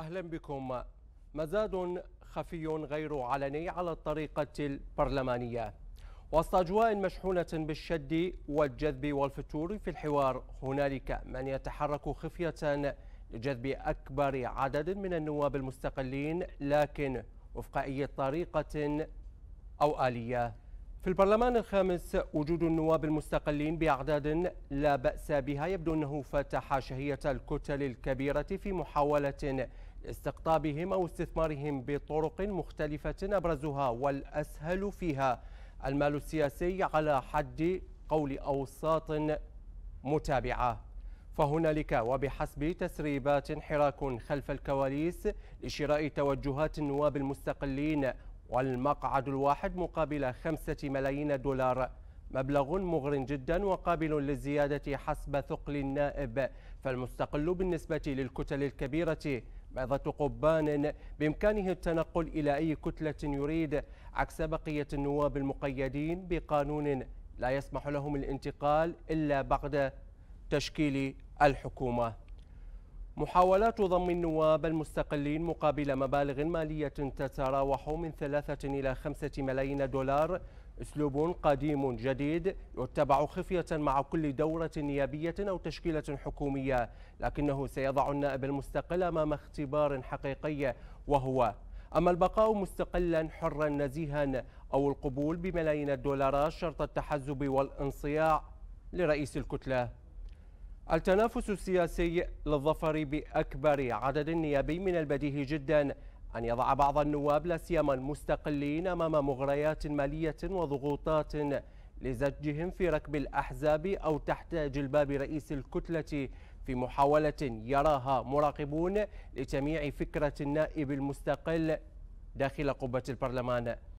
أهلا بكم مزاد خفي غير علني على الطريقة البرلمانية وسط أجواء مشحونة بالشد والجذب والفتور في الحوار هنالك من يتحرك خفية لجذب أكبر عدد من النواب المستقلين لكن وفق أي طريقة أو آلية في البرلمان الخامس وجود النواب المستقلين بأعداد لا بأس بها يبدو أنه فتح شهية الكتل الكبيرة في محاولة استقطابهم أو استثمارهم بطرق مختلفة أبرزها والأسهل فيها المال السياسي على حد قول أوساط متابعة فهنالك وبحسب تسريبات حراك خلف الكواليس لشراء توجهات النواب المستقلين والمقعد الواحد مقابل خمسة ملايين دولار مبلغ مغر جدا وقابل للزيادة حسب ثقل النائب فالمستقل بالنسبة للكتل الكبيرة بيضة قبان بإمكانه التنقل إلى أي كتلة يريد عكس بقية النواب المقيدين بقانون لا يسمح لهم الانتقال إلا بعد تشكيل الحكومة محاولات ضم النواب المستقلين مقابل مبالغ مالية تتراوح من ثلاثة إلى خمسة ملايين دولار أسلوب قديم جديد يتبع خفية مع كل دورة نيابية أو تشكيلة حكومية لكنه سيضع النائب المستقل أمام اختبار حقيقي وهو أما البقاء مستقلا حرا نزيها أو القبول بملايين الدولارات شرط التحزب والانصياع لرئيس الكتلة التنافس السياسي للظفر بأكبر عدد نيابي من البديهي جدا أن يضع بعض النواب لا سيما المستقلين أمام مغريات مالية وضغوطات لزجهم في ركب الأحزاب أو تحت جلباب رئيس الكتلة في محاولة يراها مراقبون لتمييع فكرة النائب المستقل داخل قبة البرلمان